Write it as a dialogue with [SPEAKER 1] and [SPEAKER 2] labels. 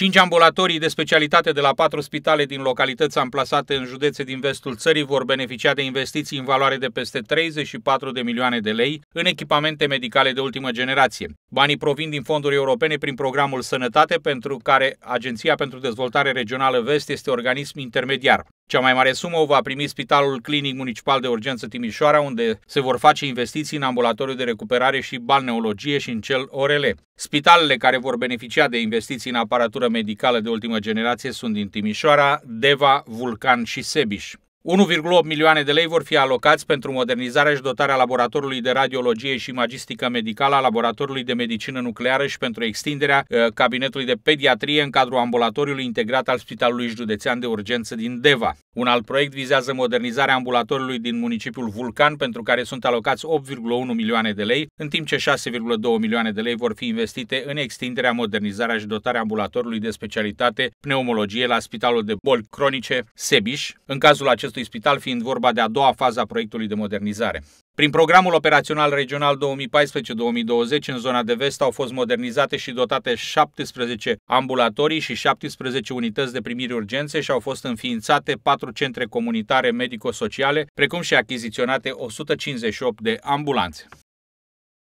[SPEAKER 1] Cinci ambulatorii de specialitate de la patru spitale din localități amplasate în județe din vestul țării vor beneficia de investiții în valoare de peste 34 de milioane de lei în echipamente medicale de ultimă generație. Banii provin din fonduri europene prin programul Sănătate, pentru care Agenția pentru Dezvoltare Regională Vest este organism intermediar. Cea mai mare sumă o va primi Spitalul Clinic Municipal de Urgență Timișoara, unde se vor face investiții în ambulatoriu de recuperare și balneologie și în cel ORL. Spitalele care vor beneficia de investiții în aparatură medicală de ultimă generație sunt din Timișoara, Deva, Vulcan și Sebiș. 1,8 milioane de lei vor fi alocați pentru modernizarea și dotarea laboratorului de radiologie și magistică medicală a laboratorului de medicină nucleară și pentru extinderea uh, cabinetului de pediatrie în cadrul ambulatoriului integrat al Spitalului Județean de Urgență din Deva. Un alt proiect vizează modernizarea ambulatoriului din municipiul Vulcan, pentru care sunt alocați 8,1 milioane de lei, în timp ce 6,2 milioane de lei vor fi investite în extinderea, modernizarea și dotarea ambulatorului de specialitate pneumologie la Spitalul de Boli Cronice Sebiș. În cazul acestui acestui spital fiind vorba de a doua fază a proiectului de modernizare. Prin programul operațional regional 2014-2020, în zona de vest au fost modernizate și dotate 17 ambulatorii și 17 unități de primiri urgențe și au fost înființate 4 centre comunitare medico-sociale, precum și achiziționate 158 de ambulanțe.